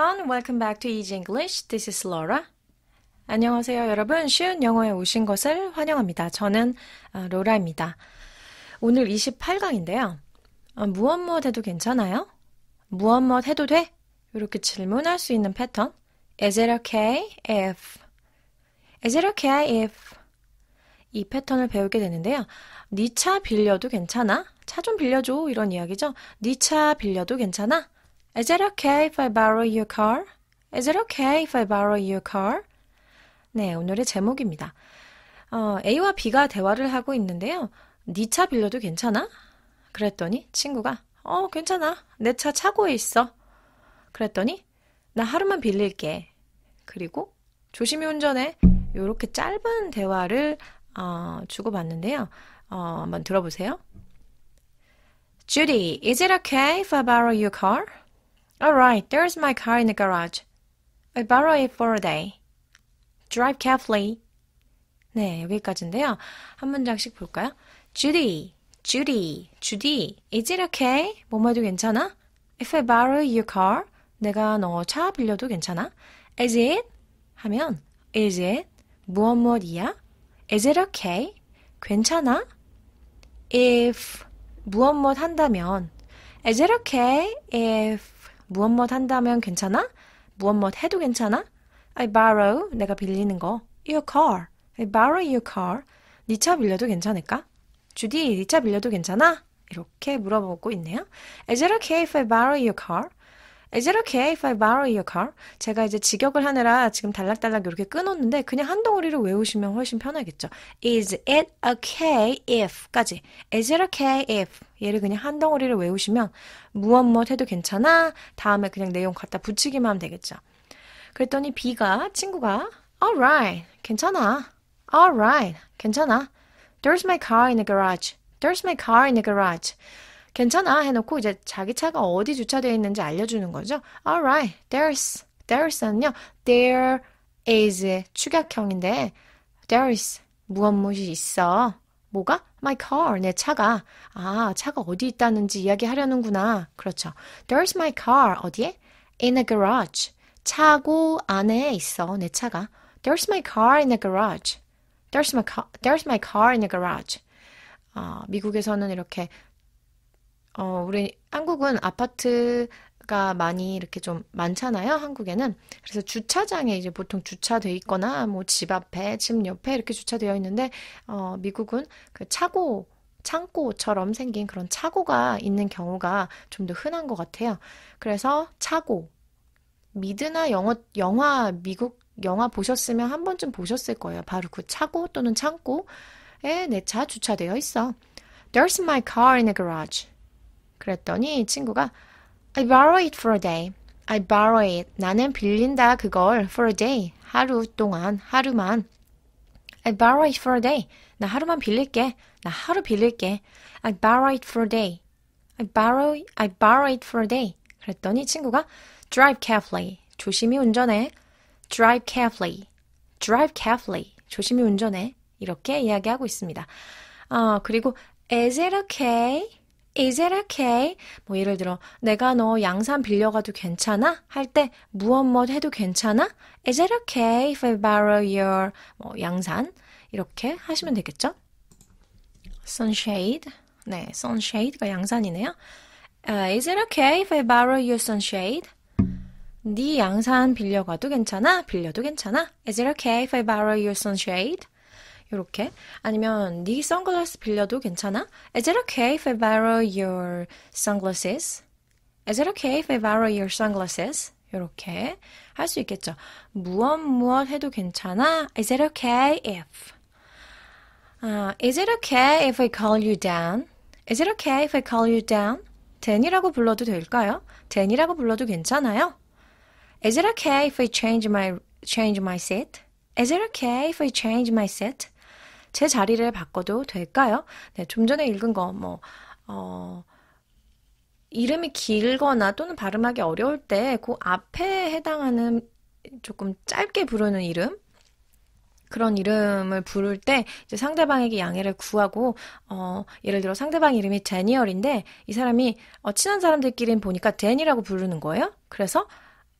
everyone. Welcome back to Easy English. This is Laura. 안녕하세요, 여러분. 쉬운 영어에 오신 것을 환영합니다. 저는 어, 로라입니다. 오늘 28강인데요. 어, 무엇 무엇 해도 괜찮아요? 무엇 무엇 해도 돼? 이렇게 질문할 수 있는 패턴. Is it okay if? Is it okay if? 이 패턴을 배우게 되는데요. 네 차 빌려도 괜찮아? 차 좀 빌려줘. 이런 이야기죠. 네 차 빌려도 괜찮아? Is it okay if I borrow your car? Is it okay if I borrow your car? 네, 오늘의 제목입니다. 어, A와 B가 대화를 하고 있는데요. 네 차 빌려도 괜찮아? 그랬더니 친구가 어, 괜찮아. 내 차 차고에 있어. 그랬더니 나 하루만 빌릴게. 그리고 조심히 운전해. 요렇게 짧은 대화를 어, 주고받는데요. 어, 한번 들어보세요. Judy, is it okay if I borrow your car? Alright, there's my car in the garage. I borrow it for a day. Drive carefully. 네, 여기까지인데요. 한 문장씩 볼까요? Judy, Judy, Judy, is it okay? 뭐뭐 해도 괜찮아? If I borrow your car, 내가 너 차 빌려도 괜찮아? Is it? 하면 Is it? 무엇 무엇이야? Is it okay? 괜찮아? If 무엇 무엇 한다면 Is it okay if 무엇뭇 한다면 괜찮아? 무엇뭇 해도 괜찮아? I borrow 내가 빌리는 거 your car. I borrow your car. 네 차 빌려도 괜찮을까? 주디 네 차 빌려도 괜찮아? 이렇게 물어보고 있네요. Is it okay if I borrow your car? Is it okay if I borrow your car? 제가 이제 직역을 하느라 지금 달락달락 이렇게 끊었는데 그냥 한 덩어리로 외우시면 훨씬 편하겠죠. Is it okay if?까지. Is it okay if? 얘를 그냥 한 덩어리로 외우시면 무엇 무엇 해도 괜찮아. 다음에 그냥 내용 갖다 붙이기만 하면 되겠죠. 그랬더니 B가 친구가 Alright, 괜찮아. Alright, 괜찮아. There's my car in the garage. There's my car in the garage. 괜찮아 해놓고 이제 자기 차가 어디 주차되어 있는지 알려주는 거죠. Alright, there's there's는요 there is 축약형인데 there's 무엇 무엇이 있어. 뭐가? My car, 내 차가. 아, 차가 어디 있다는지 이야기하려는구나. 그렇죠. There's my car. 어디에? In a garage. 차고 안에 있어, 내 차가. There's my car in a garage. There's my car, there's my car in a garage. 어, 미국에서는 이렇게 어, 우리 한국은 아파트가 많이 이렇게 좀 많잖아요, 한국에는. 그래서 주차장에 이제 보통 주차돼 있거나 뭐 집 앞에, 집 옆에 이렇게 주차되어 있는데, 어, 미국은 그 차고, 창고처럼 생긴 그런 차고가 있는 경우가 좀 더 흔한 것 같아요. 그래서 차고, 미드나 영어, 영화, 미국 영화 보셨으면 한 번쯤 보셨을 거예요. 바로 그 차고 또는 창고에 내 차 주차되어 있어. There's my car in the garage. 그랬더니 친구가 I borrow it for a day. I borrow it. 나는 빌린다 그걸 for a day. 하루 동안 하루만. I borrow it for a day. 나 하루만 빌릴게. 나 하루 빌릴게. I borrow it for a day. I borrow I borrow it for a day. 그랬더니 친구가 drive carefully. 조심히 운전해. drive carefully. drive carefully. 조심히 운전해. 이렇게 이야기하고 있습니다. 어, 그리고 is it okay? Is it okay? 뭐 예를 들어 내가 너 양산 빌려가도 괜찮아? 할 때 무엇뭇 해도 괜찮아? Is it okay if I borrow your 뭐 양산? 이렇게 하시면 되겠죠? Sunshade. 네, sunshade가 양산이네요. Uh, is it okay if I borrow your sunshade? 네 양산 빌려가도 괜찮아? 빌려도 괜찮아? Is it okay if I borrow your sunshade? 요렇게 아니면 네 선글라스 빌려도 괜찮아? Is it okay if I borrow your sunglasses? Is it okay if I borrow your sunglasses? 요렇게 할 수 있겠죠. 무엇 무엇 해도 괜찮아? Is it okay if? Uh, is it okay if I call you down? Is it okay if I call you down? 댄이라고 불러도 될까요? 댄이라고 불러도 괜찮아요? Is it okay if I change my change my seat? Is it okay if I change my seat? 제 자리를 바꿔도 될까요? 네, 좀 전에 읽은 거, 뭐, 어, 이름이 길거나 또는 발음하기 어려울 때 그 앞에 해당하는 조금 짧게 부르는 이름 그런 이름을 부를 때 이제 상대방에게 양해를 구하고 어 예를 들어 상대방 이름이 제니얼인데 이 사람이 어 친한 사람들끼리 보니까 제니라고 부르는 거예요. 그래서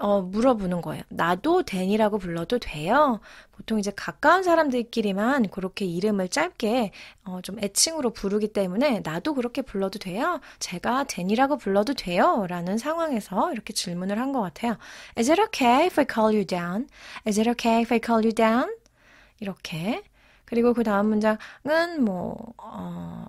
어, 물어보는 거예요. 나도 댄이라고 불러도 돼요? 보통 이제 가까운 사람들끼리만 그렇게 이름을 짧게 어, 좀 애칭으로 부르기 때문에 나도 그렇게 불러도 돼요? 제가 댄이라고 불러도 돼요? 라는 상황에서 이렇게 질문을 한 것 같아요. Is it okay if I call you down? Is it okay if I call you down? 이렇게. 그리고 그 다음 문장은 뭐, 어,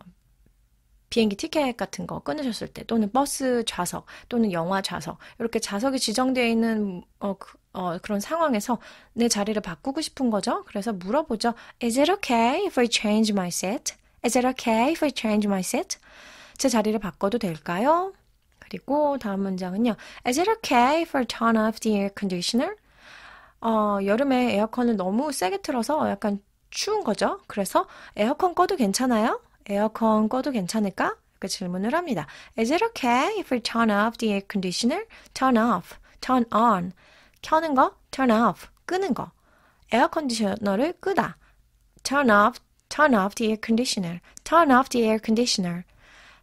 비행기 티켓 같은 거 끊으셨을 때 또는 버스 좌석 또는 영화 좌석 이렇게 좌석이 지정되어 있는 어, 그, 어, 그런 상황에서 내 자리를 바꾸고 싶은 거죠. 그래서 물어보죠. Is it okay if I change my seat? Is it okay if I change my seat? 제 자리를 바꿔도 될까요? 그리고 다음 문장은요. Is it okay if I turn off the air conditioner? 어, 여름에 에어컨을 너무 세게 틀어서 약간 추운 거죠. 그래서 에어컨 꺼도 괜찮아요? 에어컨 꺼도 괜찮을까? 이렇게 질문을 합니다. Is it okay if we turn off the air conditioner? Turn off, turn on. 켜는 거, turn off. 끄는 거. 에어 컨디셔너를 끄다. Turn off, turn off the air conditioner. Turn off the air conditioner.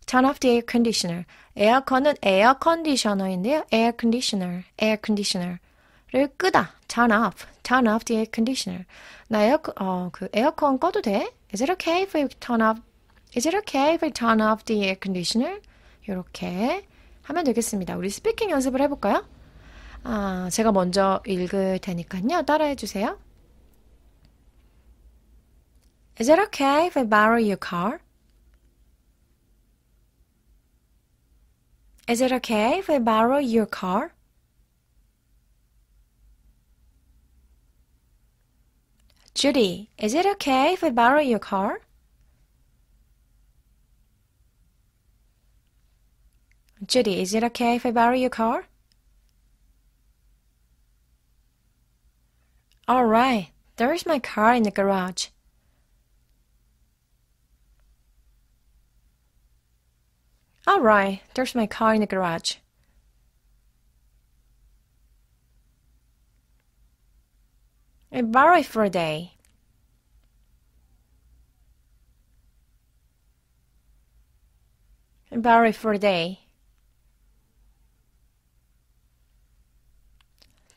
Turn off the air conditioner. 에어컨은 에어 컨디셔너인데요. Air conditioner, air conditioner를 끄다. Turn off, turn off the air conditioner. 나 에어 어, 그 에어컨 꺼도 돼? Is it okay if we turn off Is it okay if I turn off the air conditioner? 이렇게 하면 되겠습니다. 우리 스피킹 연습을 해볼까요? 아, 제가 먼저 읽을 테니까요. 따라해 주세요. Is it okay if I borrow your car? Is it okay if I borrow your car? Judy, is it okay if I borrow your car? Judy, is it okay if I borrow your car? All right, there's my car in the garage. All right, there's my car in the garage. I borrow it for a day. I borrow it for a day.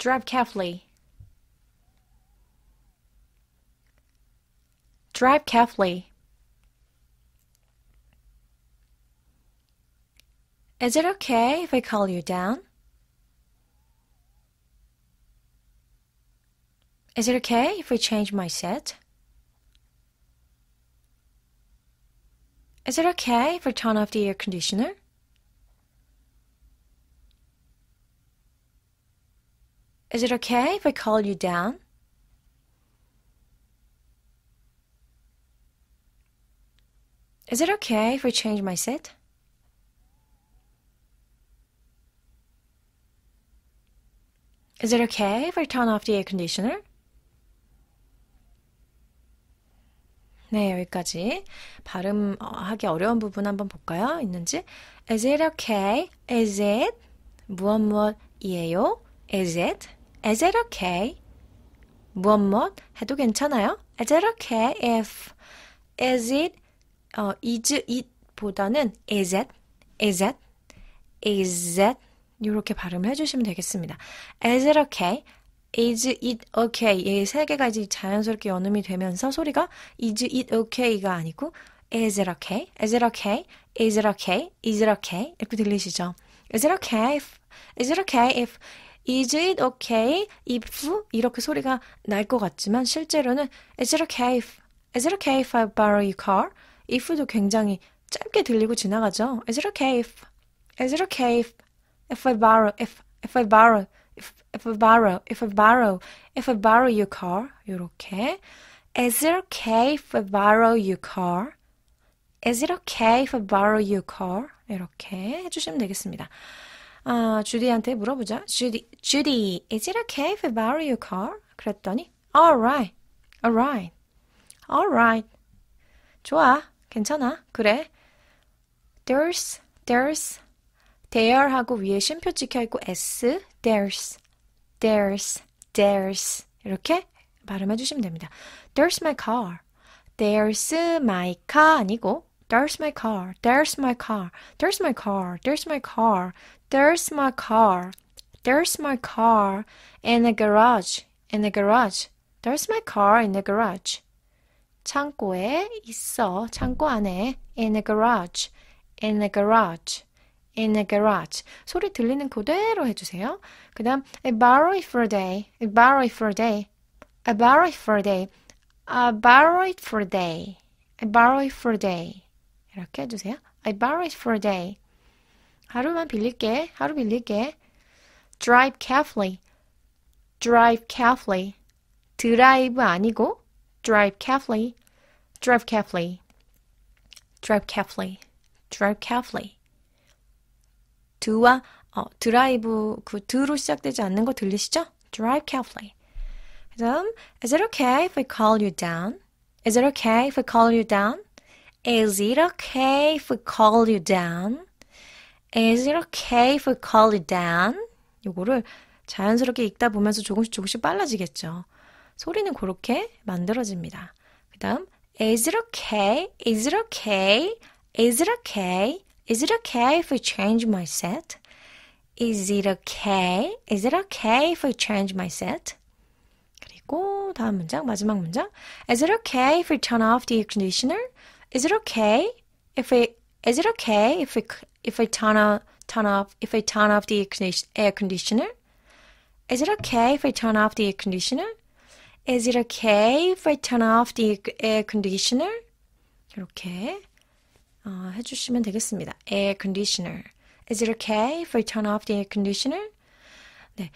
Drive carefully. Drive carefully. Is it okay if I call you down? Is it okay if I change my set? Is it okay if I turn off the air conditioner? Is it okay if I call you down? Is it okay if I change my seat? Is it okay if I turn off the air conditioner? 네, 여기까지 발음하기 어려운 부분 한번 볼까요? 있는지 Is it okay? Is it? 무엇 무엇이에요? Is it? Is it okay? 무엇 무엇 해도 괜찮아요? Is it okay if is it 어, is it 보다는 is it is it is it 이렇게 발음을 해주시면 되겠습니다. Is it okay? Is it okay? 이 세 개가 이제 자연스럽게 연음이 되면서 소리가 is it okay가 아니고 is it okay? Is it okay? Is it okay? Is it okay? 이렇게 들리시죠? Is it okay if? Is it okay if? Is it okay if 이렇게 소리가 날 것 같지만 실제로는 Is it okay if Is it okay if I borrow your car? if도 굉장히 짧게 들리고 지나가죠. Is it okay if Is it okay if if I borrow if if I borrow if if I borrow if I borrow if I borrow your car 이렇게 Is it okay if I borrow your car? Is it okay if I borrow your car? 이렇게 해주시면 되겠습니다. 아, 주디한테 물어보자. 주디, 주디, is it okay if I borrow your car? 그랬더니 alright, alright, alright. 좋아, 괜찮아, 그래. There's, there's, there 하고 위에 쉼표 찍혀 있고 s, there's, there's, there's 이렇게 발음해 주시면 됩니다. There's my car. There's my car 아니고 There's my car. There's my car. There's my car. There's my car. There's my car. There's my car in the garage. In the garage. There's my car in the garage. 창고에 있어. 창고 안에. In the garage. In the garage. In the garage. 소리 들리는 그대로 해주세요. 그 다음, I borrow it for a day. I borrow it for a day. I borrow it for a day. I borrow it for a day. I borrow it for a day. 이렇게 해주세요. I borrow it for a day. 하루만 빌릴게. 하루 빌릴게. Drive carefully. Drive carefully. 드라이브 아니고 drive carefully. Drive carefully. Drive carefully. Drive carefully. 두와 어, 드라이브 그 두로 시작되지 않는 거 들리시죠? Drive carefully. 그다음, is it okay if I call you down? Is it okay if I call you down? Is it okay if we call you down? Is it okay if we call you down? 요거를 자연스럽게 읽다 보면서 조금씩 조금씩 빨라지겠죠. 소리는 그렇게 만들어집니다. 그 다음, Is it okay? Is it okay? Is it okay? Is it okay if we change my set? Is it okay? Is it okay if we change my set? 그리고 다음 문장, 마지막 문장. Is it okay if we turn off the air conditioner? Is it okay if we? Is it okay if we if I turn off turn off if I turn off the air conditioner? Is it okay if I turn off the air conditioner? Is it okay if I turn off the air conditioner? 이렇게 어, uh, 해주시면 되겠습니다. Air conditioner. Is it okay if I turn off the air conditioner? 네.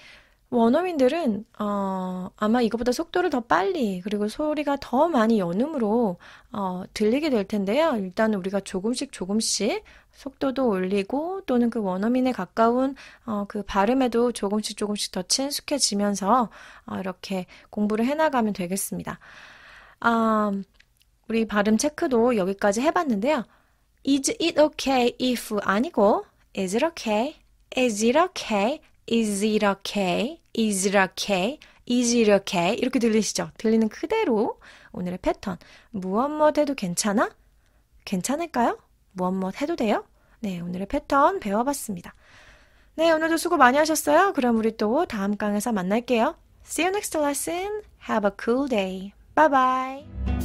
원어민들은 어, 아마 이것보다 속도를 더 빨리 그리고 소리가 더 많이 연음으로 어, 들리게 될 텐데요. 일단 우리가 조금씩 조금씩 속도도 올리고 또는 그 원어민에 가까운 어, 그 발음에도 조금씩 조금씩 더 친숙해지면서 어, 이렇게 공부를 해나가면 되겠습니다. 아, 우리 발음 체크도 여기까지 해봤는데요. Is it okay if 아니고 Is it okay? Is it okay? is it okay? is it okay? is it okay? 이렇게 들리시죠? 들리는 그대로 오늘의 패턴. 무엇뭇 해도 괜찮아? 괜찮을까요? 무엇뭇 해도 돼요? 네, 오늘의 패턴 배워봤습니다. 네, 오늘도 수고 많이 하셨어요. 그럼 우리 또 다음 강에서 만날게요. See you next lesson. Have a cool day. Bye bye.